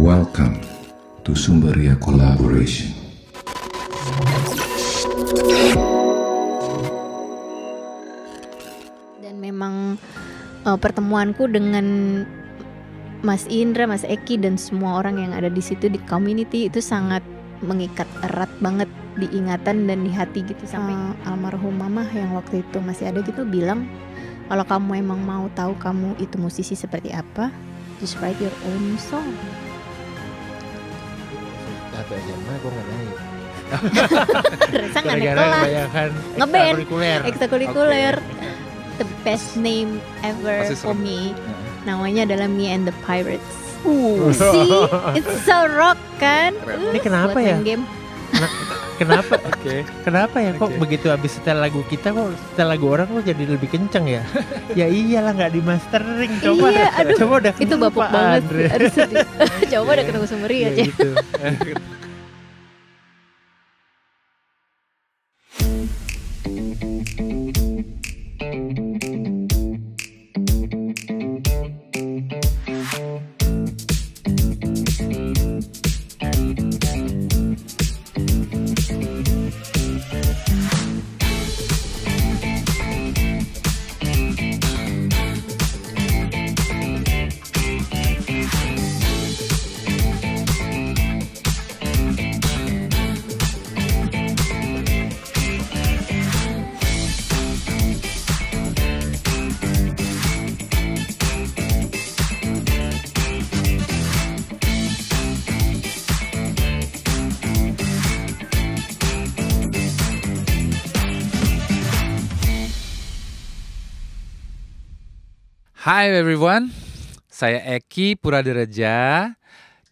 Welcome to Sumberia Collaboration. Dan memang uh, pertemuanku dengan Mas Indra, Mas Eki dan semua orang yang ada di situ di community itu sangat mengikat erat banget di ingatan dan di hati gitu sama uh, eh, almarhum mamah yang waktu itu masih ada gitu bilang kalau kamu emang mau tahu kamu itu musisi seperti apa, just write your own song waktu SMA gue nggak naik Resa nggak naik kelas ngeband ekstrakurikuler okay. the best name ever Masih for me nah. namanya adalah Me and the Pirates uh. see it's so rock kan ini kenapa ya game nah, kenapa? Oke. Okay. Kenapa ya kok okay. begitu habis setel lagu kita kok setel lagu orang kok jadi lebih kenceng ya? ya iyalah nggak di mastering coba. Iya, aduh, coba udah itu bapak banget. Aduh sedih. coba udah iya. ketemu Sumeri iya, aja. Ya, gitu. Hi everyone, saya Eki Puradereja.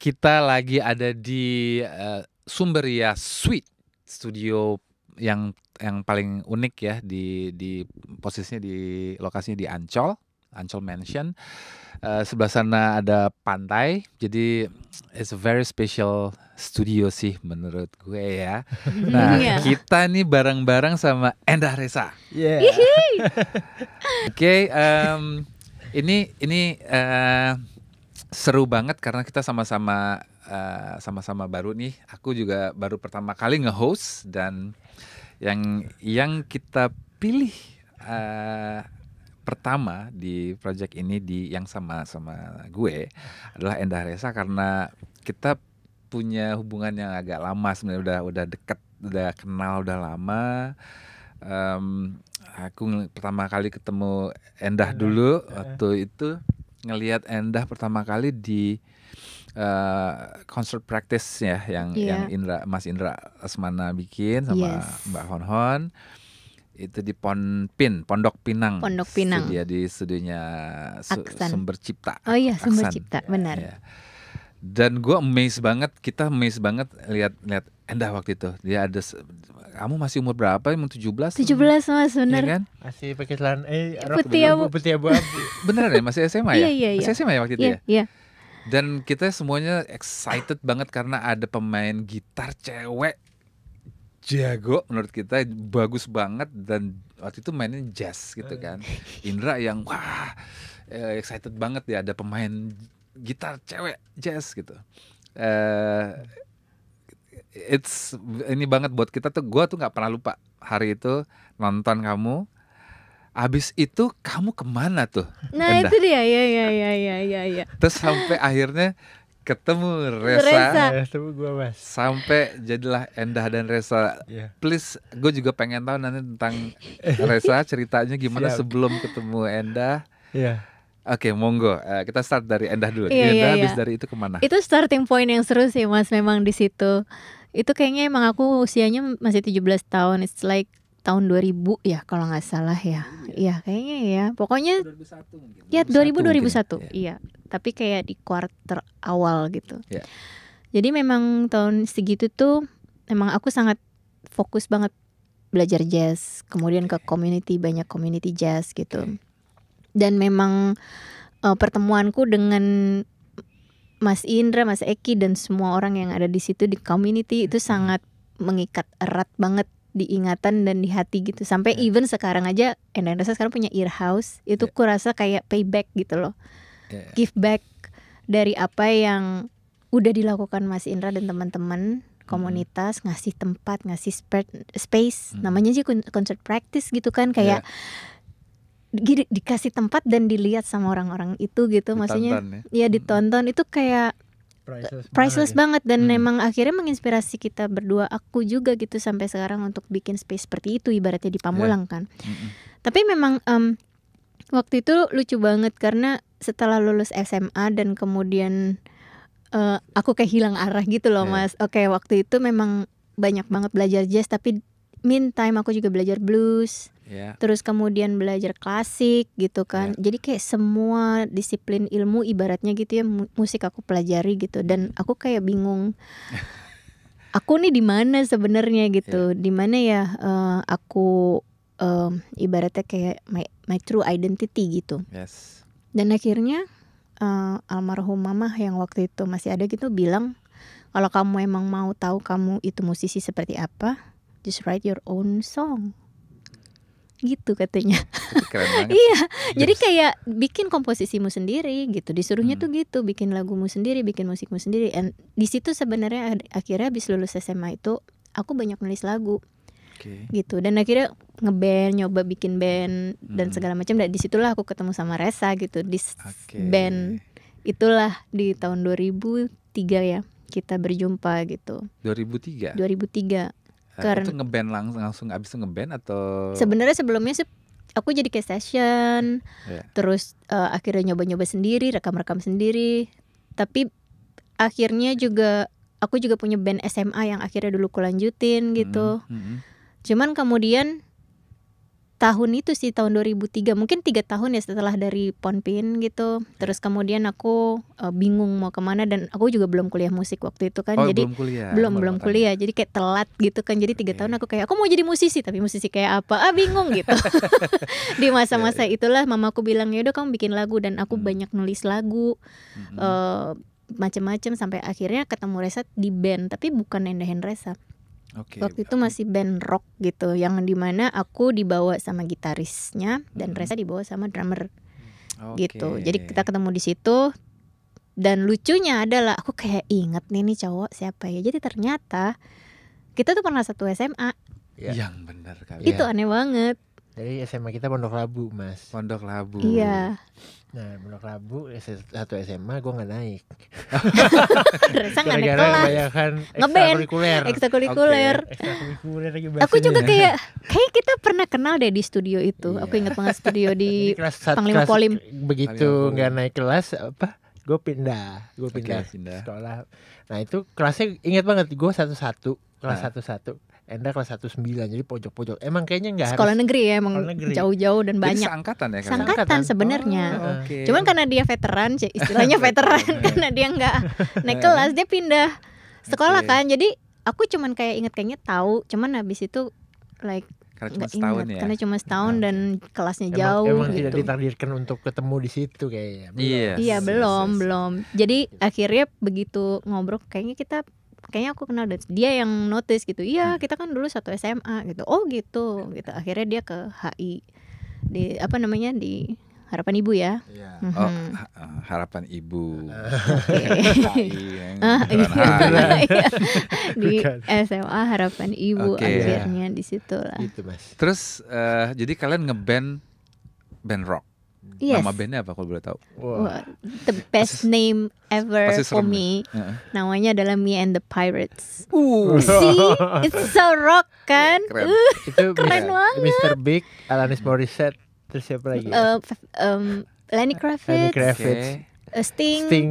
Kita lagi ada di uh, Sumberia Suite, studio yang yang paling unik ya di di posisinya di lokasinya di Ancol, Ancol Mansion. Uh, sebelah sana ada pantai, jadi it's a very special studio sih menurut gue ya. Nah yeah. kita nih bareng-bareng sama Endah Reza. Yeah. Oke. okay, um, ini ini uh, seru banget karena kita sama-sama sama eh, sama-sama baru nih. Aku juga baru pertama kali nge-host dan yang yang kita pilih uh, pertama di project ini di yang sama sama gue adalah Endah Resa karena kita punya hubungan yang agak lama sebenarnya udah udah deket udah kenal udah lama um, aku pertama kali ketemu Endah dulu waktu itu ngelihat Endah pertama kali di uh, concert practice ya yang yeah. yang Indra Mas Indra Asmana bikin sama yes. Mbak Hon itu di Pon Pin, Pondok Pinang. Pondok Pinang. Dia di studionya su Sumber Cipta. Oh iya, Sumber Aksan. Cipta, benar. Ya. Dan gue amazed banget, kita amazed banget lihat lihat Endah waktu itu. Dia ada kamu masih umur berapa? Umur Tujuh belas Mas, benar. Iya kan? Masih pakai celana eh iya, putih abu. Putih abu. Beneran ya, masih SMA ya? Iya, iya, iya. Masih SMA ya waktu itu iya, ya? Iya. Dan kita semuanya excited banget karena ada pemain gitar cewek jago menurut kita bagus banget dan waktu itu mainnya jazz gitu iya. kan Indra yang wah eh, excited banget ya ada pemain gitar cewek jazz gitu eh, it's ini banget buat kita tuh gue tuh nggak pernah lupa hari itu nonton kamu Abis itu kamu kemana tuh? Nah Endah. itu dia ya ya ya ya ya ya. Terus sampai akhirnya ketemu Reza, iya, ketemu gue mas. Sampai jadilah Endah dan Reza. Yeah. Please, gue juga pengen tahu nanti tentang Reza ceritanya gimana Siap. sebelum ketemu Endah. Iya. Oke, okay, monggo. Eh, kita start dari Endah dulu. Yeah, iya, Endah yeah, habis dari itu kemana? Itu starting point yang seru sih, Mas. Memang di situ itu kayaknya emang aku usianya masih 17 tahun it's like tahun 2000 ya kalau nggak salah ya oh, iya ya, kayaknya ya pokoknya 2001 mungkin. ya 2000 2001, satu, Ya. Iya. iya tapi kayak di quarter awal gitu ya. jadi memang tahun segitu tuh emang aku sangat fokus banget belajar jazz kemudian ke community banyak community jazz gitu dan memang uh, pertemuanku dengan Mas Indra, Mas Eki dan semua orang yang ada di situ di community itu sangat mengikat erat banget di ingatan dan di hati gitu. Sampai yeah. even sekarang aja Endra sekarang punya ear house, itu yeah. kurasa kayak payback gitu loh. Yeah. Give back dari apa yang udah dilakukan Mas Indra dan teman-teman komunitas ngasih tempat ngasih space, space namanya sih concert practice gitu kan kayak yeah di, dikasih tempat dan dilihat sama orang-orang itu gitu ditonton, maksudnya ya, ya hmm. ditonton itu kayak priceless, priceless ya. banget, ya. dan hmm. memang akhirnya menginspirasi kita berdua aku juga gitu sampai sekarang untuk bikin space seperti itu ibaratnya di Pamulang yeah. kan mm hmm tapi memang um, waktu itu lucu banget karena setelah lulus SMA dan kemudian uh, aku kayak hilang arah gitu loh yeah. mas. Oke okay, waktu itu memang banyak banget belajar jazz tapi meantime aku juga belajar blues yeah. terus kemudian belajar klasik gitu kan yeah. jadi kayak semua disiplin ilmu ibaratnya gitu ya musik aku pelajari gitu dan aku kayak bingung aku nih di mana sebenarnya gitu yeah. di mana ya uh, aku uh, ibaratnya kayak my, my true identity gitu yes. dan akhirnya uh, almarhum mama yang waktu itu masih ada gitu bilang kalau kamu emang mau tahu kamu itu musisi seperti apa, just write your own song gitu katanya. iya, jadi kayak bikin komposisimu sendiri gitu. Disuruhnya hmm. tuh gitu, bikin lagumu sendiri, bikin musikmu sendiri. dan di situ sebenarnya akhirnya habis lulus SMA itu aku banyak nulis lagu. Okay. gitu dan akhirnya ngeband nyoba bikin band hmm. dan segala macam dan disitulah aku ketemu sama Resa gitu di okay. band itulah di tahun 2003 ya kita berjumpa gitu 2003 2003 karena itu ngeband langsung langsung abis itu ngeband atau Sebenarnya sebelumnya sih aku jadi ke session. Yeah. Terus uh, akhirnya nyoba-nyoba sendiri, rekam-rekam sendiri. Tapi akhirnya juga aku juga punya band SMA yang akhirnya dulu kulanjutin gitu. Mm -hmm. Cuman kemudian tahun itu sih tahun 2003 mungkin tiga tahun ya setelah dari Ponpin gitu terus kemudian aku uh, bingung mau kemana dan aku juga belum kuliah musik waktu itu kan oh, jadi belum kuliah belum belum ya? kuliah jadi kayak telat gitu kan jadi tiga okay. tahun aku kayak aku mau jadi musisi tapi musisi kayak apa ah bingung gitu di masa-masa iya, iya. itulah mamaku bilang ya udah kamu bikin lagu dan aku hmm. banyak nulis lagu hmm. uh, eh, macam-macam sampai akhirnya ketemu Resa di band tapi bukan Endahen Resa Okay. Waktu itu masih band rock gitu, yang dimana aku dibawa sama gitarisnya dan hmm. Reza dibawa sama drummer okay. Hmm, gitu. Jadi kita ketemu di situ dan lucunya adalah aku kayak inget nih nih cowok siapa ya. Jadi ternyata kita tuh pernah satu SMA. Ya. Yang benar kali. Itu ya. aneh banget. Jadi SMA kita Pondok Labu, Mas. Pondok Labu. Iya. Nah, Pondok Labu satu SMA gue nggak naik. Rasa nggak naik kelas. Kebanyakan ekstrakurikuler. Ekstrakurikuler. Okay. Ekstrakurikuler lagi Aku juga kayak kayak kita pernah kenal deh di studio itu. Iya. Aku ingat banget studio di kelas, Panglima kelas, Polim. Begitu nggak naik kelas apa? Gue pindah, gue pindah, okay, pindah sekolah. Nah itu kelasnya ingat banget gue satu satu kelas nah. satu satu Endra kelas 19 jadi pojok-pojok. Emang kayaknya enggak sekolah harus, negeri ya emang jauh-jauh dan banyak. Jadi seangkatan ya kan? Seangkatan sebenarnya. Oh, oh okay. Cuman karena dia veteran, istilahnya veteran karena dia enggak naik kelas dia pindah sekolah okay. kan. Jadi aku cuman kayak inget kayaknya tahu, cuman habis itu like karena cuma setahun ingat, ya. Karena cuma setahun nah. dan kelasnya emang, jauh emang gitu. tidak ditakdirkan untuk ketemu di situ kayaknya. Belum. Yes. Iya. Iya, iya, belum, yes. Iya, belum. Jadi akhirnya begitu ngobrol kayaknya kita kayaknya aku kenal dan dia yang notice gitu iya hmm. kita kan dulu satu SMA gitu oh gitu iya, iya. gitu akhirnya dia ke HI di apa namanya di harapan ibu ya, ya. Mm -hmm. oh mhm. harapan ibu okay. Ah, iya. di SMA harapan ibu okay. akhirnya di situ lah gitu, terus uh, jadi kalian ngeband band rock Yes. Nama bandnya apa kalau boleh tahu? Wow. The best name ever for me. Ya. Namanya adalah Me and the Pirates. Uh. See, it's so rock kan? Keren. Uh, keren banget. Mr. Big, Alanis Morissette, terus siapa lagi? Uh, um, Lenny Kravitz. Lenny Kravitz. Okay. Eh, Sting. Sting.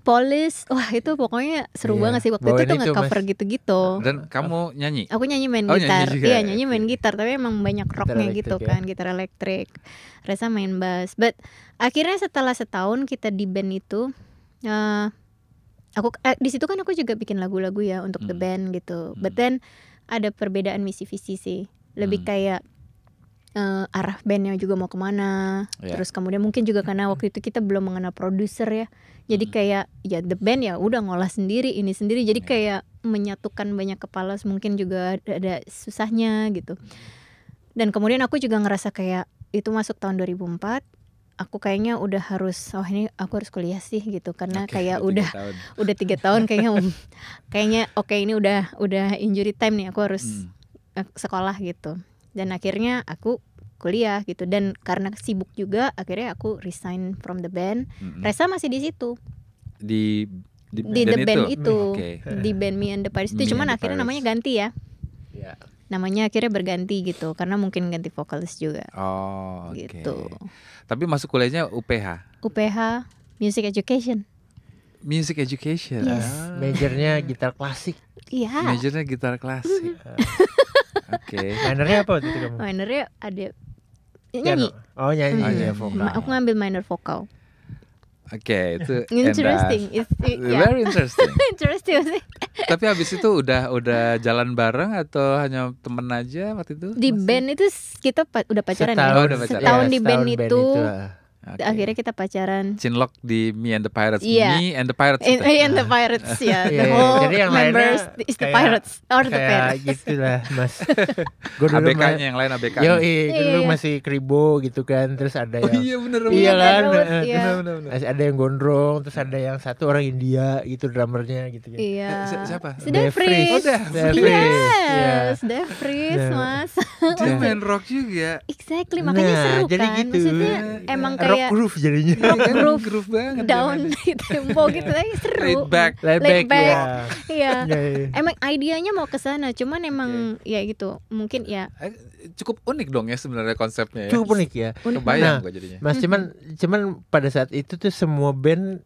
Polis, wah itu pokoknya seru iya. banget sih waktu Bawain itu tuh nggak cover gitu-gitu. Dan kamu nyanyi? Aku nyanyi main oh, gitar, nyanyi iya ya? nyanyi main gitar, tapi emang banyak rocknya gitu ya. kan, gitar elektrik. Reza main bass, but akhirnya setelah setahun kita di band itu, uh, aku eh, di situ kan aku juga bikin lagu-lagu ya untuk hmm. the band gitu, but hmm. then ada perbedaan misi visi sih, lebih hmm. kayak uh, arah bandnya juga mau kemana yeah. terus kemudian mungkin juga karena waktu itu kita belum mengenal produser ya jadi hmm. kayak ya the band ya udah ngolah sendiri ini sendiri jadi yeah. kayak menyatukan banyak kepala mungkin juga ada, ada susahnya gitu dan kemudian aku juga ngerasa kayak itu masuk tahun 2004 aku kayaknya udah harus oh ini aku harus kuliah sih gitu karena okay, kayak udah tahun. udah tiga tahun kayaknya um, kayaknya oke okay, ini udah udah injury time nih aku harus hmm. Eh, sekolah gitu dan akhirnya aku kuliah gitu dan karena sibuk juga akhirnya aku resign from the band mm -hmm. Resa masih di situ di di, di the band itu, itu. Okay. di band Me and the Paris itu Me cuman akhirnya Paris. namanya ganti ya yeah. namanya akhirnya berganti gitu karena mungkin ganti vokalis juga oh okay. gitu tapi masuk kuliahnya UPH UPH Music Education Music Education yes. Ah. majornya gitar klasik iya yeah. majornya gitar klasik Oke. Okay. Minornya apa waktu itu kamu? Minornya ada nyanyi. Oh nyanyi. Hmm. Oh, nyanyi vokal. Aku ngambil minor vokal. Oke, okay, itu interesting. It's, it, yeah. Very interesting. interesting sih. Tapi habis itu udah udah jalan bareng atau hanya temen aja waktu itu? Di Masih? band itu kita pa udah pacaran ya? setahun, ya. Udah pacaran. Setahun, ya, di setahun band, band itu, itu ah. Okay. Akhirnya kita pacaran. Cinlok di Me and the Pirates. Yeah. Me and the Pirates. In, me and the Pirates ya. Yeah. the iya. whole Jadi yang members is the kayak, Pirates or the Pirates. Kayak gitu lah mas. gue dulu ABK-nya yang lain ABK. Yo, iya, dulu yeah, yeah. masih kribo gitu kan. Terus ada oh, yang. Oh, iya benar. Iya, Iya kan. Iya. Bener, bener, Ada yang gondrong. Terus ada yang satu orang India gitu drummernya gitu. kan. Iya. Eh, siapa? Si Devries. Oh Devries. Iya. Devries iya. mas. Dia main rock juga. Ya? Exactly. Makanya nah, seru kan. Jadi gitu. Maksudnya emang kayak rock iya. groove jadinya rock groove, groove banget down di tempo gitu tapi seru laid back laid, laid back, back. Iya. yeah. yeah. Iya. emang idenya mau ke sana cuman emang okay. ya gitu mungkin ya eh, cukup unik dong ya sebenarnya konsepnya ya. cukup unik ya unik. kebayang nah, gue jadinya mas cuman cuman pada saat itu tuh semua band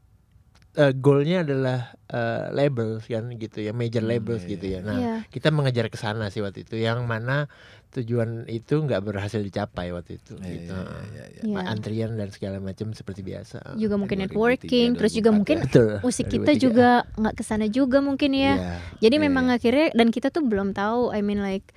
uh, goalnya adalah uh, labels kan gitu ya major hmm, labels hmm, gitu ya iya. nah yeah. kita mengejar ke sana sih waktu itu yang mana tujuan itu nggak berhasil dicapai waktu itu yeah, gitu yeah, yeah, yeah, yeah. Iya. antrian dan segala macam seperti biasa juga mungkin networking terus juga mungkin ya. betul, musik 2003. kita juga nggak kesana juga mungkin ya yeah, jadi yeah. memang akhirnya dan kita tuh belum tahu I mean like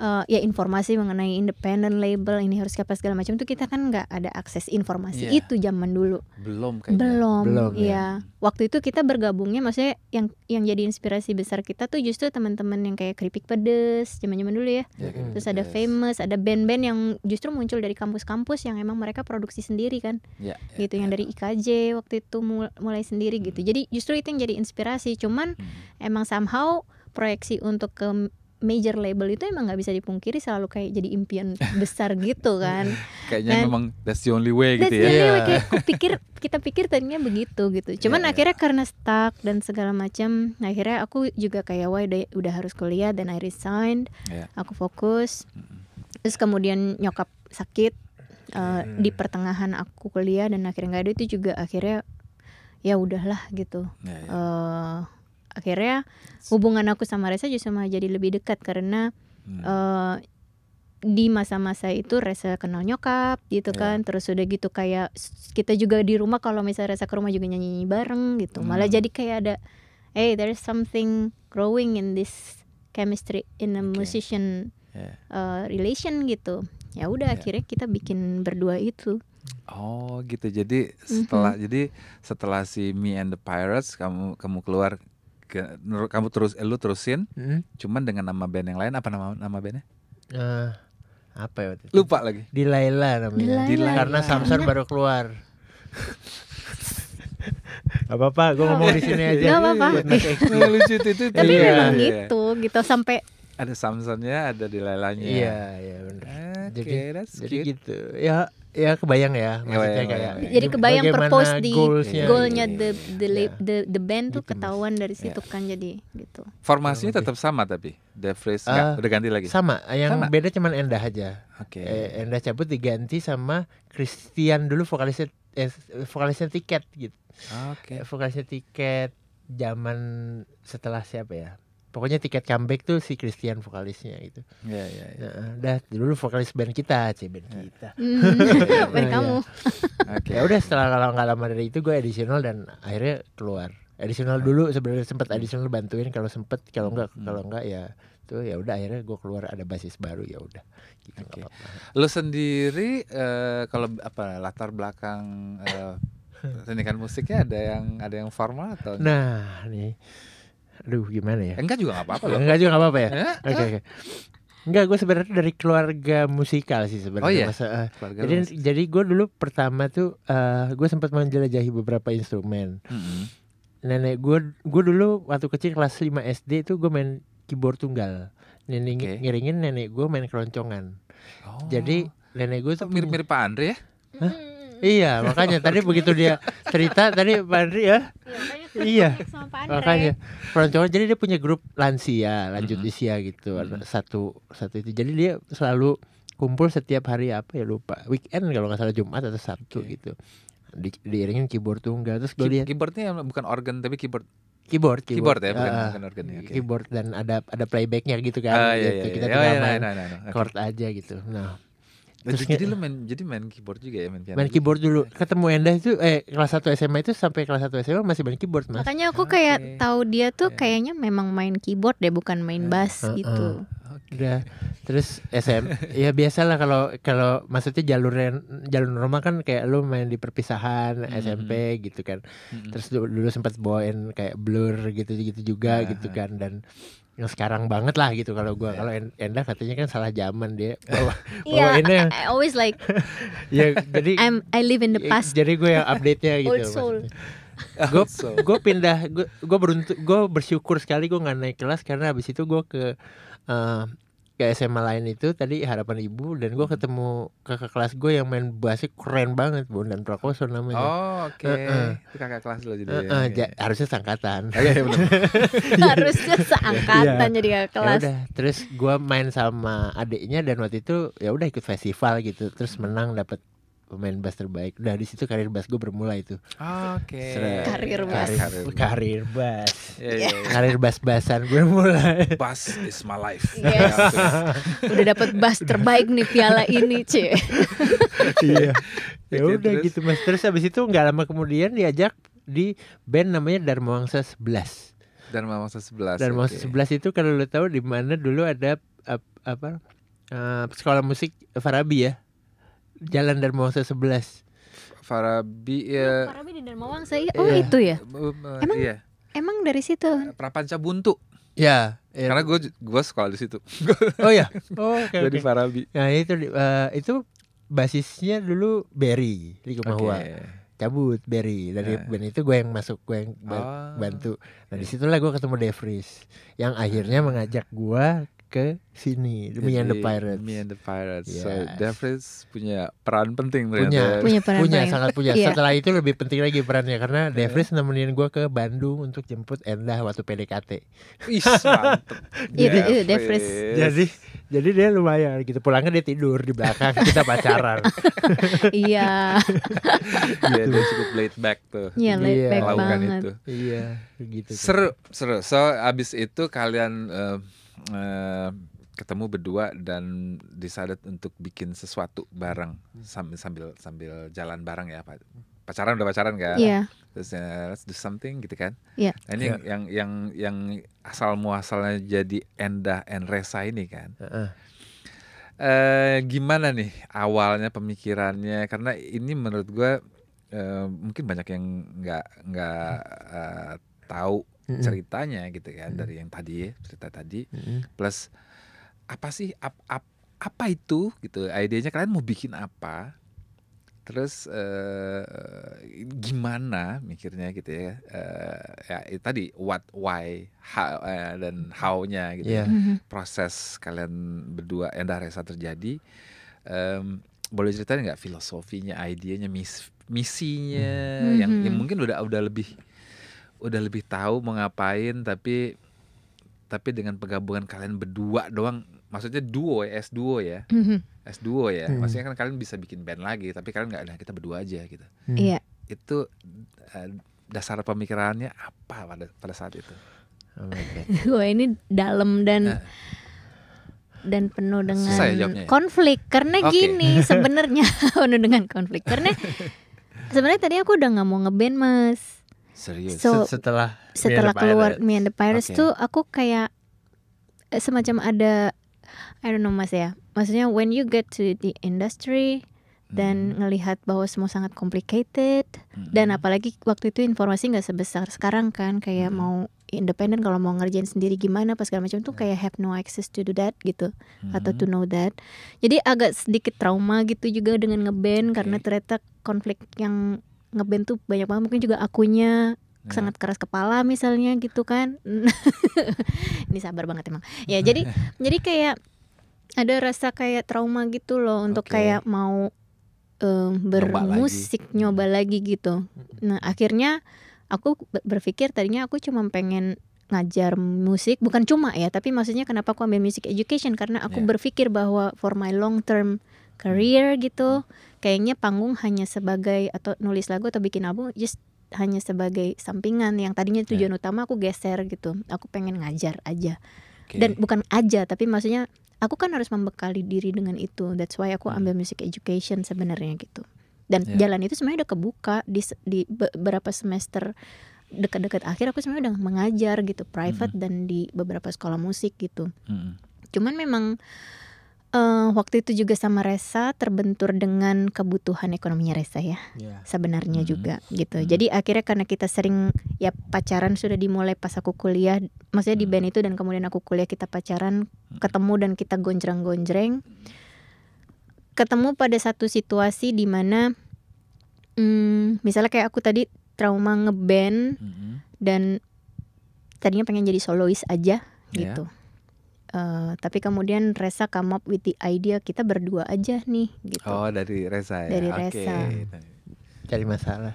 uh, ya informasi mengenai independent label ini harus apa segala macam itu kita kan nggak ada akses informasi yeah. itu zaman dulu belum kayaknya. belum, belum ya. ya waktu itu kita bergabungnya maksudnya yang yang jadi inspirasi besar kita tuh justru teman-teman yang kayak keripik pedes zaman zaman dulu ya yeah, terus terus ada famous ada band-band yang justru muncul dari kampus-kampus yang emang mereka produksi sendiri kan yeah, yeah, gitu yang iya. dari IKJ waktu itu mulai sendiri gitu hmm. jadi justru itu yang jadi inspirasi cuman hmm. emang somehow proyeksi untuk ke major label itu emang nggak bisa dipungkiri selalu kayak jadi impian besar gitu kan kayaknya And, memang that's the only way gitu ya the only way. kayak iya. kupikir kita pikir tadinya begitu gitu iya, cuman yeah, akhirnya yeah. karena stuck dan segala macam akhirnya aku juga kayak wah udah, udah harus kuliah dan I resigned yeah. aku fokus terus kemudian nyokap sakit uh, di pertengahan aku kuliah dan akhirnya nggak ada itu juga akhirnya ya udahlah gitu yeah, iya, yeah akhirnya hubungan aku sama Reza justru malah jadi lebih dekat karena hmm. uh, di masa-masa itu Reza kenal nyokap gitu yeah. kan terus udah gitu kayak kita juga di rumah kalau misalnya Reza ke rumah juga nyanyi-nyanyi bareng gitu hmm. malah jadi kayak ada hey there's something growing in this chemistry in a okay. musician yeah. Ya. uh, relation gitu ya udah yeah. akhirnya kita bikin berdua itu oh gitu jadi mhm. setelah mm -hmm. jadi setelah si me and the pirates kamu kamu keluar menurut kamu terus eh, lu terusin hmm? cuman dengan nama band yang lain apa nama nama bandnya uh, apa ya waktu itu? lupa lagi Dilaila namanya Dilaila. Dilaila. karena Samsar baru keluar Gak apa-apa, gue ngomong di sini aja. Gak apa-apa. Lucu itu itu. Tapi iya. memang gitu, gitu sampai ada Samsonnya, ada di Lailanya. Iya, iya benar. Okay, jadi, jadi gitu. Ya, ya kebayang ya iya, maksudnya kayak jadi kebayang purpose di goalsnya, iya, iya, goalnya the the yeah. the, the band tuh gitu, ketahuan dari situ yeah. kan jadi gitu formasinya tetap sama tapi the phrase uh, gak, eh, udah ganti lagi sama yang sama. beda cuman Endah aja oke okay. eh, Endah cabut diganti sama Christian dulu vokalisnya eh, vokalisnya tiket gitu oke okay. vokalisnya tiket zaman setelah siapa ya pokoknya tiket comeback tuh si Christian vokalisnya gitu. Iya iya. Ya. Nah, dah dulu vokalis band kita, c band ya. kita. Mm, band nah, kamu. Oke. ya udah setelah kalau nggak lama dari itu gue additional dan akhirnya keluar. Additional dulu sebenarnya sempat additional bantuin kalau sempet kalau enggak hmm. kalau enggak ya tuh ya udah akhirnya gue keluar ada basis baru ya udah gitu okay. Lo sendiri uh, kalau apa latar belakang uh, kan musiknya ada yang ada yang formal atau? Nah, nih aduh gimana ya? Enggak juga nggak apa-apa. Enggak juga nggak apa-apa ya. Oke oke. Okay, okay. Enggak, gue sebenarnya dari keluarga musikal sih sebenarnya. Oh iya. uh, jadi musik. jadi gue dulu pertama tuh uh, eh, gue sempat menjelajahi beberapa instrumen. Mm -hmm. Nenek gue gue dulu waktu kecil kelas 5 SD tuh gue main keyboard tunggal. Nenek okay. ngiringin nenek gue main keroncongan. Oh. Jadi nenek gue tuh mirip-mirip Pak Andre ya? Hah? Hmm. Iya, makanya tadi begitu dia cerita tadi Pak Andri ya. iya. Makanya iya. pernah jadi dia punya grup lansia, lanjut di usia gitu. Satu satu itu. Jadi dia selalu kumpul setiap hari apa ya lupa. Weekend kalau nggak salah Jumat atau Sabtu gitu. Di, diiringin keyboard tunggal terus gue lihat keyboardnya bukan organ tapi keyboard keyboard keyboard, keyboard ya bukan, uh, bukan organ ya, okay. keyboard dan ada ada playbacknya gitu kan uh, iya, gitu. Iya, kita iya, tinggal oh, iya, main chord aja gitu nah Terus jadi lu main jadi main keyboard juga ya main piano. Main gitu? keyboard dulu. Ketemu Endah itu eh kelas 1 SMA itu sampai kelas 1 SMA masih main keyboard, Mas. Makanya aku kayak okay. tahu dia tuh yeah. kayaknya memang main keyboard deh bukan main yeah. bass uh -uh. gitu. Okay. Udah. Terus SM ya biasalah kalau kalau maksudnya jalurnya jalur normal kan kayak lu main di perpisahan mm -hmm. SMP hmm, hmm. gitu kan. Mm -hmm. Terus dulu, dulu sempat bawain kayak Blur gitu-gitu juga uh nah, -huh. gitu nah. kan dan yang sekarang banget lah gitu kalau gua iya. kalau Enda katanya kan salah zaman dia bahwa yeah, Enda yang I, I always like ya jadi I'm, I live in the ya, past jadi gue yang update nya gitu old soul gue gue pindah gue beruntung gue bersyukur sekali gue nggak naik kelas karena abis itu gue ke uh, ke SMA lain itu tadi harapan ibu dan gue hmm. ketemu kakak kelas gue yang main bassnya keren banget dan Prakoso namanya. Oh oke. Okay. Uh -uh. Itu kakak kelas lo jadi. Uh -uh. Ya, Harusnya sangkatan. harusnya seangkatan oh, iya, iya, iya. jadi kakak ya kelas. udah. Terus gue main sama adiknya dan waktu itu ya udah ikut festival gitu. Terus menang dapat pemain bass terbaik. Udah di situ karir bass gue bermula itu. Oke. Okay. Karir bass. Karir, karir bass. Yeah, yeah, iya. Karir bass bassan gue mulai. Bass is my life. Yes. Ya, udah dapat bass terbaik nih piala ini, Ci. iya. Ya udah gitu Mas. Terus habis itu nggak lama kemudian diajak di band namanya Dharma Wangsa 11. Dharma Wangsa 11. Dharma Wangsa okay. 11 itu kalau lo tahu di mana dulu ada apa, apa uh, eh, sekolah musik Farabi ya. Jalan Darmawangsa 11 Farabi ya oh, Farabi di Darmawangsa iya. iya oh iya. itu ya eh, emang iya. emang dari situ Prapanca Buntu ya, ya. karena gue gue sekolah di situ oh ya oh okay, dari okay. Farabi nah itu uh, itu basisnya dulu Berry Riko Mahua okay. cabut Berry dari yeah. band itu gue yang masuk gue yang bantu. oh. bantu nah disitulah gue ketemu Devries yang akhirnya nah. mengajak gue ke sini Jadi, Me and the Pirates. Me and the Pirates. Yes. So Davis punya peran penting ternyata. Punya, punya peran punya main. sangat punya. yeah. Setelah itu lebih penting lagi perannya karena yeah. Davis nemenin gue ke Bandung untuk jemput Endah waktu PDKT. Is mantep. Iya, iya Davis. Jadi jadi dia lumayan gitu pulangnya dia tidur di belakang kita pacaran iya dia, dia cukup laid back tuh iya laid iya. back banget itu. iya gitu seru seru so abis itu kalian uh, uh, ketemu berdua dan decided untuk bikin sesuatu bareng sambil sambil sambil jalan bareng ya Pak. Pacaran udah pacaran kan? Iya. Yeah. Terus uh, let's do something gitu kan? Iya. Yeah. ini yeah. Iya. yang yang yang asal muasalnya jadi endah and Resa ini kan. Uh -uh. Uh, gimana nih awalnya pemikirannya karena ini menurut gue uh, mungkin banyak yang nggak nggak uh, tahu hmm ceritanya gitu kan mm-hmm. dari yang tadi cerita tadi mm-hmm. plus apa sih ap, ap, apa itu gitu idenya kalian mau bikin apa terus uh, gimana mikirnya gitu ya, uh, ya tadi what why how uh, dan hownya gitu yeah. ya. Mm -hmm. proses kalian berdua yang dah Resa terjadi um, boleh ceritain nggak filosofinya idenya mis misinya mm -hmm. yang, yang mm-hmm. mungkin udah udah lebih udah lebih tahu mau ngapain tapi tapi dengan pegabungan kalian berdua doang maksudnya duo ya S duo ya mm-hmm. S duo ya mm. maksudnya kan kalian bisa bikin band lagi tapi kalian nggak ada kita berdua aja gitu hmm. iya itu uh, dasar pemikirannya apa pada pada saat itu oh gue ini dalam dan eh. dan penuh dengan ya, ya? konflik karena okay. gini sebenarnya penuh dengan konflik karena sebenarnya tadi aku udah nggak mau ngeband mas Serius. So, setelah setelah Me keluar Me and the Pirates okay. tuh aku kayak eh, semacam ada I don't know Mas ya. Maksudnya when you get to the industry dan hmm. ngelihat bahwa semua sangat complicated hmm. dan apalagi waktu itu informasi nggak sebesar sekarang kan kayak hmm. mau independen kalau mau ngerjain sendiri gimana pas segala macam tuh hmm. kayak have no access to do that gitu hmm. atau to hmm. know that jadi agak sedikit trauma gitu juga dengan ngeband okay. karena ternyata konflik yang ngeband tuh banyak banget mungkin juga akunya ya. sangat keras kepala misalnya gitu kan ini sabar banget emang ya jadi jadi kayak ada rasa kayak trauma gitu loh untuk okay. kayak mau um, bermusik nyoba lagi. Hmm. nyoba lagi gitu hmm. nah akhirnya aku berpikir tadinya aku cuma pengen ngajar musik bukan cuma ya tapi maksudnya kenapa aku ambil music education karena aku yeah. berpikir bahwa for my long term career hmm. gitu kayaknya panggung hanya sebagai atau nulis lagu atau bikin album just hanya sebagai sampingan yang tadinya ya. tujuan yeah. utama aku geser gitu aku pengen ngajar aja okay. dan bukan aja tapi maksudnya aku kan harus membekali diri dengan itu that's why aku ambil hmm. music education sebenarnya gitu dan yeah. jalan itu sebenarnya udah kebuka di di beberapa semester dekat-dekat akhir aku sebenarnya udah mengajar gitu private mm. dan di beberapa sekolah musik gitu mm. cuman memang Uh, waktu itu juga sama Resa terbentur dengan kebutuhan ekonominya Resa ya, yeah. sebenarnya hmm. juga gitu. Hmm. Jadi akhirnya karena kita sering ya pacaran sudah dimulai pas aku kuliah, maksudnya hmm. di band mm-hmm. itu dan kemudian aku kuliah kita pacaran, hmm. ketemu dan kita gonjreng-gonjreng, ketemu pada satu situasi di mana, hmm, misalnya kayak aku tadi trauma ngeband hmm. dan tadinya pengen jadi solois aja yeah. gitu Uh, tapi kemudian Reza come up with the idea kita berdua aja nih gitu. Oh dari Reza ya. Dari Reza. Cari masalah.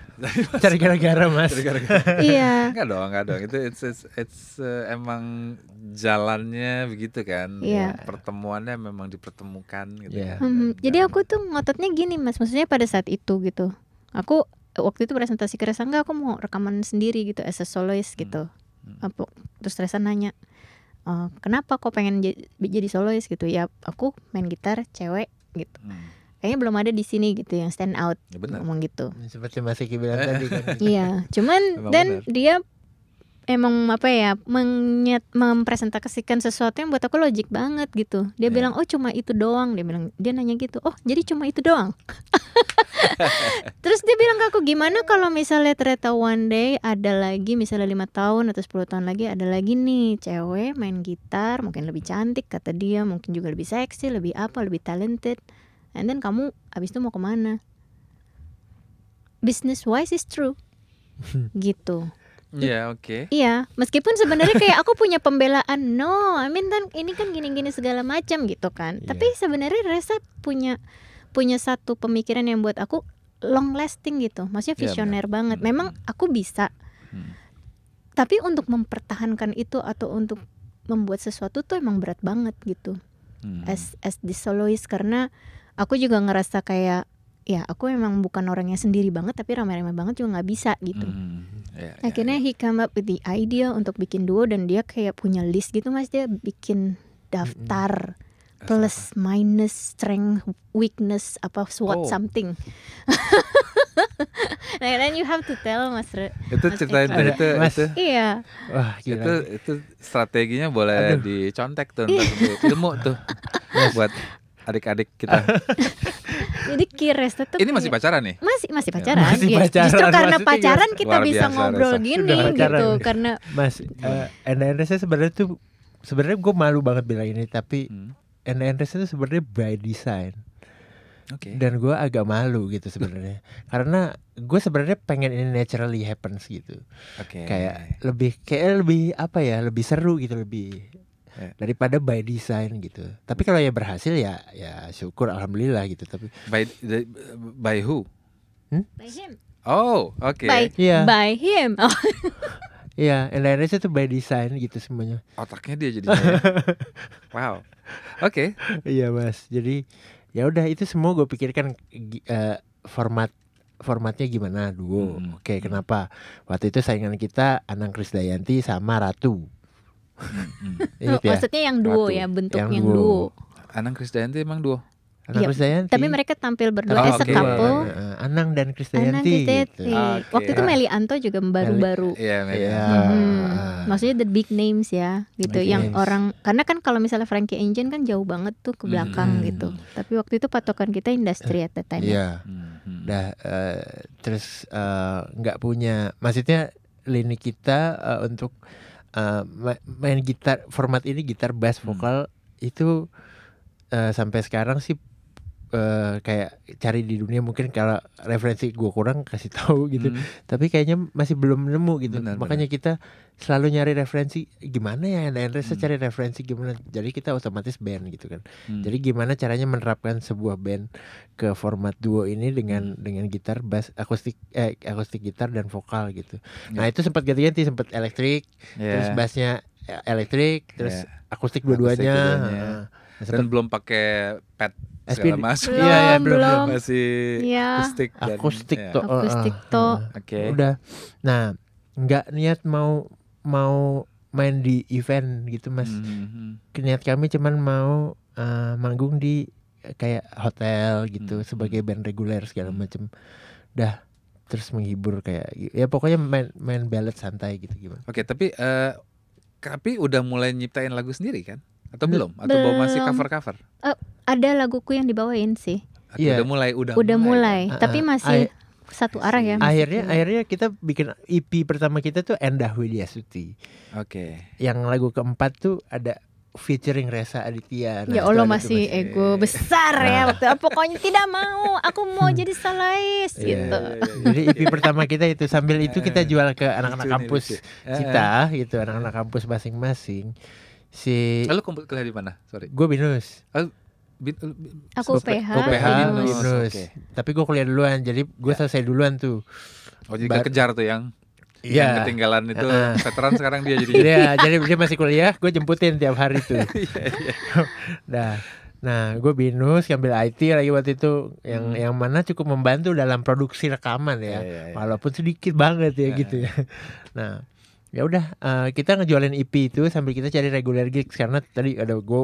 Cari gara-gara mas. Cari gara-gara. iya. Enggak dong, enggak dong. Itu it's it's, it's uh, emang jalannya begitu kan. Iya. Yeah. Pertemuannya memang dipertemukan gitu. Yeah. Ya. Kan. Hmm, jadi aku tuh ngototnya gini mas, maksudnya pada saat itu gitu. Aku waktu itu presentasi ke Reza enggak aku mau rekaman sendiri gitu as a soloist hmm. gitu. Hmm. Hmm. Terus Reza nanya, uh, kenapa kok pengen jadi, jadi solois gitu ya aku main gitar cewek gitu hmm. Kayaknya belum ada di sini gitu yang stand out ya ngomong gitu. Seperti Mbak Siki bilang tadi kan. Iya, cuman dan dia emang apa ya menyet, mempresentasikan sesuatu yang buat aku logik banget gitu dia yeah. bilang oh cuma itu doang dia bilang dia nanya gitu oh jadi cuma itu doang terus dia bilang ke aku gimana kalau misalnya ternyata one day ada lagi misalnya lima tahun atau 10 tahun lagi ada lagi nih cewek main gitar mungkin lebih cantik kata dia mungkin juga lebih seksi lebih apa lebih talented and then kamu abis itu mau kemana business wise is true gitu Iya, yeah, oke. Okay. Iya, meskipun sebenarnya kayak aku punya pembelaan, no, I mean kan ini kan gini-gini segala macam gitu kan. Yeah. Tapi sebenarnya Reza punya punya satu pemikiran yang buat aku long lasting gitu. Maksudnya iya, visioner yeah, banget. Hmm, Memang hmm. aku bisa. Hmm. Tapi untuk mempertahankan itu atau untuk membuat sesuatu tuh emang berat banget gitu. Hmm. As as the karena aku juga ngerasa kayak ya aku memang bukan orangnya sendiri banget tapi rame-rame banget juga nggak bisa gitu hmm, yeah, ya, akhirnya yeah, yeah. he come up with the idea untuk bikin duo dan dia kayak punya list gitu mas dia bikin daftar hmm. hmm. plus minus strength weakness apa SWOT oh. something nah then you have to tell mas Re, itu mas ceritain itu, itu mas itu, iya wah gila. itu itu strateginya boleh Aduh. dicontek tuh ilmu tuh buat adik-adik kita Jadi Kires tetap Ini masih iya. pacaran nih? Masih masih iya. pacaran. Masih ya. pacaran. Justru karena pacaran kita bisa ngobrol gini gitu karena Mas uh, eh, saya sebenarnya tuh sebenarnya gue malu banget bilang ini tapi hmm. saya tuh sebenarnya by design. Okay. Dan gue agak malu gitu sebenarnya, karena gue sebenarnya pengen ini naturally happens gitu, okay. kayak lebih kayak lebih apa ya, lebih seru gitu, lebih yeah. daripada by design gitu. Tapi kalau ya berhasil ya ya syukur alhamdulillah gitu. Tapi by the, by who? Hmm? By him. Oh, oke. Okay. By, yeah. by him. Oh. Iya, yeah, Indonesia itu by design gitu semuanya. Otaknya dia jadi. wow. Oke. Okay. Iya, Mas. Jadi ya udah itu semua gue pikirkan uh, format formatnya gimana dulu Hmm. Oke, okay, kenapa? Waktu itu saingan kita Anang Krisdayanti sama Ratu. Hmm. hmm. Iya, maksudnya yang duo Ratu. ya bentuk yang, yang duo. duo. Anang Krisdayanti emang duo. Anang iya, Tapi mereka tampil berdua oh, as a eh, eh, eh. Anang dan Krisdayanti. Gitu. okay. Ah, waktu itu Meli Anto juga baru-baru. Iya, -baru. yeah, yeah. hmm. Ah, ah. Maksudnya the big names ya, gitu big yang names. orang karena kan kalau misalnya Frankie Engine kan jauh banget tuh ke hmm, belakang hmm. gitu. Tapi waktu itu patokan kita industri at the time. Iya. Hmm. Dah hmm. terus nggak uh, punya maksudnya lini kita uh, untuk uh, main gitar format ini gitar bass vokal hmm. itu uh, sampai sekarang sih uh, kayak cari di dunia mungkin kalau referensi gue kurang kasih tahu gitu hmm. tapi kayaknya masih belum nemu gitu benar, makanya benar. kita selalu nyari referensi gimana ya dan hmm. cari referensi gimana jadi kita otomatis band gitu kan hmm. jadi gimana caranya menerapkan sebuah band ke format duo ini dengan hmm. dengan gitar bass akustik eh akustik gitar dan vokal gitu yeah. nah itu sempat ganti-ganti sempat elektrik yeah. terus bassnya e-, elektrik terus yeah. akustik dua-duanya dua nah, dan belum pakai pad SP masuk. Belum, iya, ya, belum, belum. Masih ya. akustik dan akustik ya. to. Akustik to. Uh, Oke. Okay. Udah. Nah, nggak niat mau mau main di event gitu, Mas. Mm -hmm. Niat kami cuman mau uh, manggung di kayak hotel gitu mm -hmm. sebagai band reguler segala hmm. macam. Dah terus menghibur kayak ya pokoknya main main ballad santai gitu gimana. Oke, okay, tapi uh, eh, tapi udah mulai nyiptain lagu sendiri kan? atau belum atau belum. masih cover cover uh, ada laguku yang dibawain sih yeah. udah mulai udah udah mulai, mulai. Uh, tapi ah. masih I, satu arah ya akhirnya maksudnya. akhirnya kita bikin EP pertama kita tuh Endah Suti oke okay. yang lagu keempat tuh ada featuring Reza Aditya. Nah, ya Allah masih, masih ego besar ya nah. waktu pokoknya tidak mau aku mau hmm. jadi salais yeah, gitu. Yeah, yeah, iya. Jadi EP pertama kita itu sambil itu kita eh, jual ke anak-anak kampus eh, eh. kita gitu anak-anak kampus masing-masing si Lalu kumpul kuliah di mana? Sorry. Gue binus. Al bin, aku so, PH. aku PH binus. binus. Okay. Tapi gue kuliah duluan, jadi gue yeah. selesai duluan tuh. Oh jadi gak kejar tuh yang iya. Yang ketinggalan itu uh veteran sekarang dia jadi. Iya, jadi dia masih kuliah, gue jemputin tiap hari tuh. Iya, iya. nah, nah gue binus ngambil IT lagi waktu itu yang hmm. yang mana cukup membantu dalam produksi rekaman ya, yeah, yeah, yeah. walaupun sedikit banget ya gitu ya. Nah, ya udah uh, kita ngejualin IP itu sambil kita cari reguler gigs karena tadi ada gue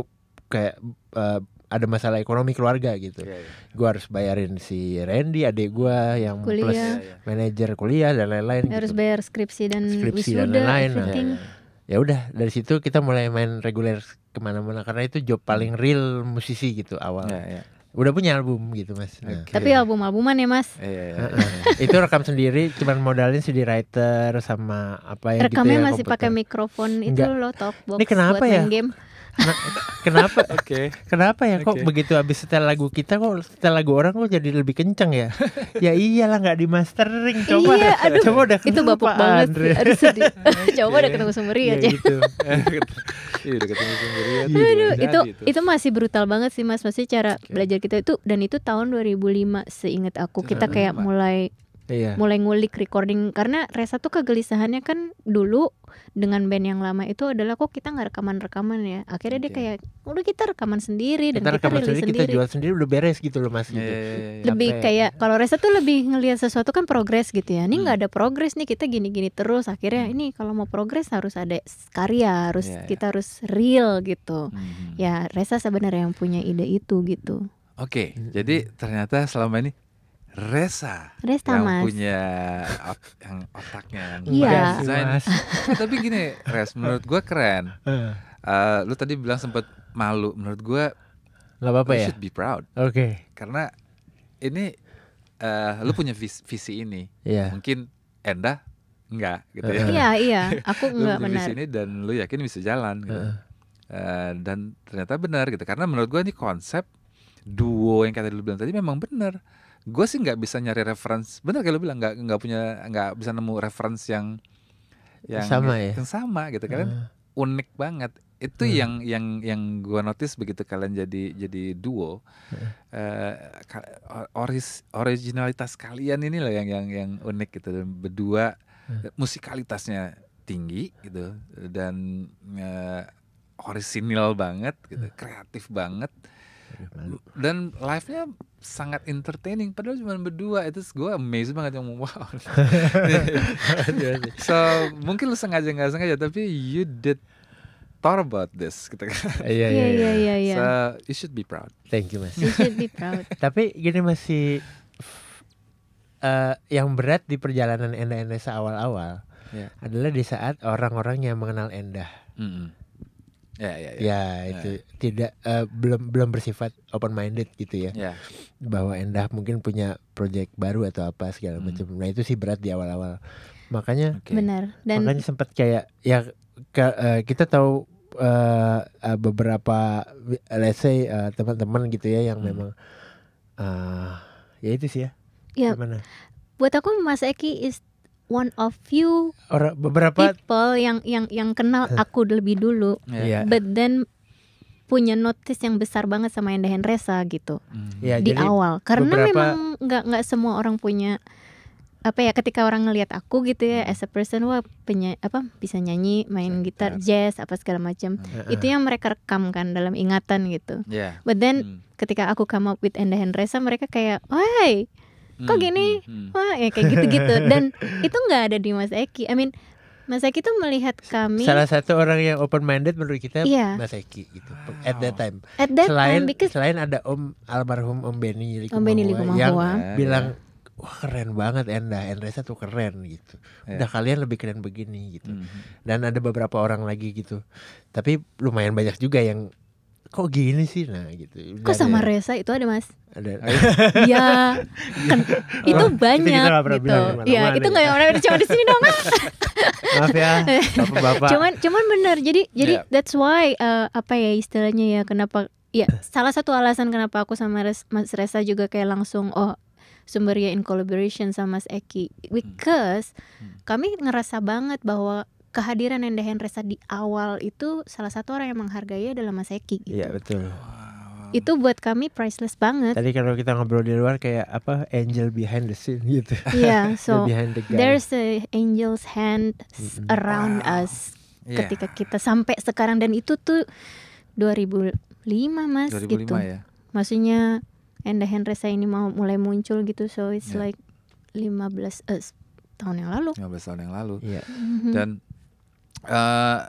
kayak uh, ada masalah ekonomi keluarga gitu. Yeah, yeah. Gue harus bayarin si Randy, adik gue yang kuliah. plus yeah, yeah. manajer kuliah dan lain-lain. Harus gitu. bayar skripsi dan skripsi dan lain-lain. Nah, iya, iya, iya. ya udah dari situ kita mulai main reguler kemana-mana karena itu job paling real musisi gitu awal. Yeah, yeah udah punya album gitu mas. Nah. Okay. Tapi album albuman ya mas. Iya, iya, iya. itu rekam sendiri, cuman modalin CD writer sama apa yang gitu Rekamnya gitu ya, masih pakai mikrofon itu lo loh top box. Ini kenapa buat ya? Main game. Nah, kenapa? Oke. okay. Kenapa ya kok okay. begitu habis setel lagu kita kok setel lagu orang kok jadi lebih kenceng ya? ya iyalah nggak di mastering coba. Iya, aduh. Coba udah Itu bapuk banget. Aduh sedih. coba udah ketemu Sumeri ya, aja. Gitu. Iya, ya, itu, itu itu masih brutal banget sih Mas, masih cara okay. belajar kita itu dan itu tahun 2005 seingat aku. Kita kayak mulai Iya. Mulai ngulik recording karena Reza tuh kegelisahannya kan dulu dengan band yang lama itu adalah kok kita nggak rekaman-rekaman ya. Akhirnya dia kayak udah kita rekaman sendiri dan kita, kita rekaman sendiri, sendiri, kita jual sendiri udah beres gitu loh Mas yeah, gitu. Yeah, yeah, iya, iya. lebih kayak kalau Reza tuh lebih ngelihat sesuatu kan progres gitu ya. Ini hmm. nggak hmm. ada progres nih kita gini-gini terus akhirnya hmm. ini kalau mau progres harus ada karya, harus iya, kita harus real gitu. Hmm. Ya Reza sebenarnya yang punya ide itu gitu. Oke, okay, jadi ternyata selama ini Resa, Resta yang mas. punya yang otaknya yang iya. desain. Iya, eh, tapi gini, Res, menurut gue keren. Uh, lu tadi bilang sempet malu, menurut gue nggak apa-apa ya. Should be proud. Oke. Okay. Karena ini uh, lu punya visi, visi ini. Yeah. Mungkin Enda enggak gitu ya. Iya iya, aku enggak lu benar. Visi ini dan lu yakin bisa jalan. Gitu. Uh. Uh, dan ternyata benar gitu. Karena menurut gue ini konsep duo yang kata dulu bilang tadi memang benar gue sih nggak bisa nyari reference benar kayak lu bilang nggak nggak punya nggak bisa nemu reference yang yang sama ya yang sama gitu kalian ah. unik banget itu hmm. yang yang yang gue notice begitu kalian jadi jadi duo hmm. uh, oris originalitas kalian ini loh yang yang yang unik gitu dan berdua hmm. musikalitasnya tinggi gitu dan uh, orisinil banget gitu hmm. kreatif banget dan live-nya sangat entertaining padahal cuma berdua itu gue amazed banget yang wow so mungkin lu sengaja nggak sengaja tapi you did thought about this Kita gitu kan iya iya, iya iya iya iya so you should be proud thank you mas you should be proud tapi gini masih eh, uh, yang berat di perjalanan enda-enda awal-awal yeah. adalah di saat orang-orang yang mengenal enda mm -hmm Ya, ya, ya, ya. ya itu ya. tidak uh, belum belum bersifat open minded gitu ya. ya. Bahwa Endah mungkin punya project baru atau apa segala hmm. macam. Nah itu sih berat di awal-awal. Makanya okay. benar. Dan makanya sempat kayak ya ke, uh, kita tahu uh, uh, beberapa let's say uh, teman-teman gitu ya yang hmm. memang uh, ya itu sih ya. ya. Gimana? Buat aku Mas Eki is one of few Or, beberapa people yang yang yang kenal eh. aku lebih dulu yeah. Iya. but then punya notice yang besar banget sama Enda Hendresa gitu mm. yeah, di awal karena beberapa... memang nggak nggak semua orang punya apa ya ketika orang ngelihat aku gitu ya hmm. as a person wah punya apa bisa nyanyi main gitar jazz apa segala macam uh, uh. itu yang mereka rekam kan dalam ingatan gitu yeah. but then mm. ketika aku come up with Enda Hendresa, mereka kayak why kok hmm, gini hmm, hmm. wah ya kayak gitu-gitu dan itu nggak ada di Mas Eki I mean Mas Eki tuh melihat kami salah satu orang yang open minded menurut kita iya. Mas Eki gitu wow. at that time at that selain time, selain ada Om almarhum Om Beni Om Beni yang yeah. bilang wah keren banget Enda, Endresa tuh keren gitu. Yeah. Udah kalian lebih keren begini gitu. Mm -hmm. Dan ada beberapa orang lagi gitu. Tapi lumayan banyak juga yang kok gini sih nah gitu. Kok sama ya. Reza itu ada mas? Ada. Iya. kan oh, itu banyak gitu. Iya, itu gitu. Iya itu nggak yang orang cuma di sini dong. Maaf ya bapak-bapak. Cuman cuman benar jadi jadi iya. that's why uh, apa ya istilahnya ya kenapa ya salah satu alasan kenapa aku sama Res, Mas Reza juga kayak langsung oh sumbernya in collaboration sama Mas Eki hmm. because hmm. kami ngerasa banget bahwa kehadiran Nenda Hendresa di awal itu salah satu orang yang menghargai adalah Mas Eki gitu. Iya betul. Itu buat kami priceless banget. Tadi kalau kita ngobrol di luar kayak apa angel behind the scene gitu. Iya, yeah, so the the there's a angel's hand around wow. us yeah. ketika kita sampai sekarang dan itu tuh 2005 Mas 2005 gitu. Ya. Maksudnya Enda Hendresa ini mau mulai muncul gitu so it's yeah. like 15 uh, eh, tahun yang lalu. 15 tahun yang lalu. Yeah. Mm -hmm. Dan uh,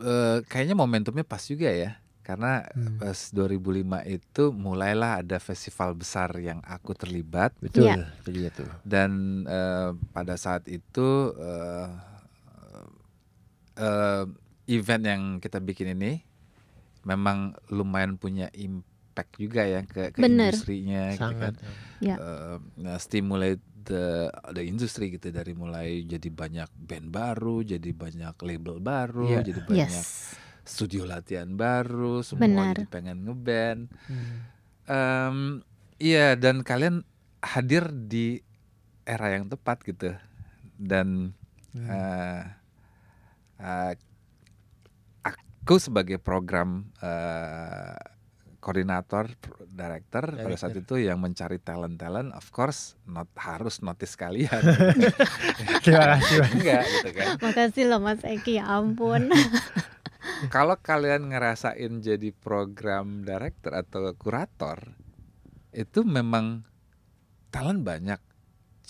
uh, kayaknya momentumnya pas juga ya karena hmm. pas 2005 itu mulailah ada festival besar yang aku terlibat betul yeah. Iya dan uh, pada saat itu uh, uh, event yang kita bikin ini memang lumayan punya impact juga ya ke, ke industrinya gitu kan. Sangat. kan. ya. uh, stimulate the the industry gitu dari mulai jadi banyak band baru, jadi banyak label baru, yeah. jadi banyak yes. studio latihan baru, semua Benar. jadi pengen ngeband. Hmm. Um, iya dan kalian hadir di era yang tepat gitu dan hmm. uh, uh, aku sebagai program uh, koordinator director ya, pada saat itu yang mencari talent talent of course not harus notis kalian terima kasih enggak gitu kan makasih loh mas Eki ya ampun kalau kalian ngerasain jadi program director atau kurator itu memang talent banyak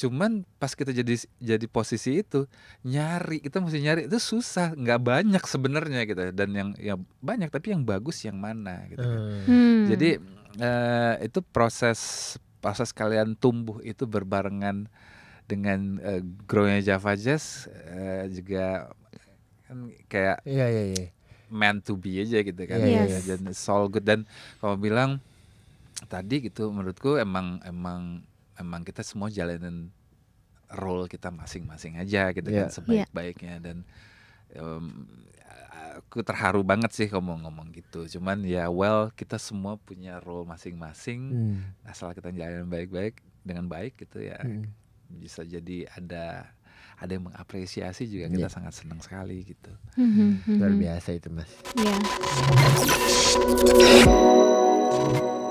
cuman pas kita jadi jadi posisi itu nyari kita mesti nyari itu susah nggak banyak sebenarnya gitu dan yang ya banyak tapi yang bagus yang mana gitu kan. eh. hmm. jadi uh, itu proses proses kalian tumbuh itu berbarengan dengan uh, grownya Java Jazz uh, juga kan kayak yeah, yeah, yeah. meant to be aja gitu kan yes. Iya, iya. dan it's all good dan kalau bilang tadi gitu menurutku emang emang Emang kita semua jalanin role kita masing-masing aja gitu yeah. kan iya. sebaik-baiknya dan um, aku terharu banget sih ngomong-ngomong gitu cuman ya well kita semua punya role masing-masing hmm. asal kita jalanin baik-baik dengan baik gitu ya hmm. bisa jadi ada ada yang mengapresiasi juga kita yeah. sangat senang sekali gitu mm-hmm, luar mm-hmm. biasa itu mas yeah.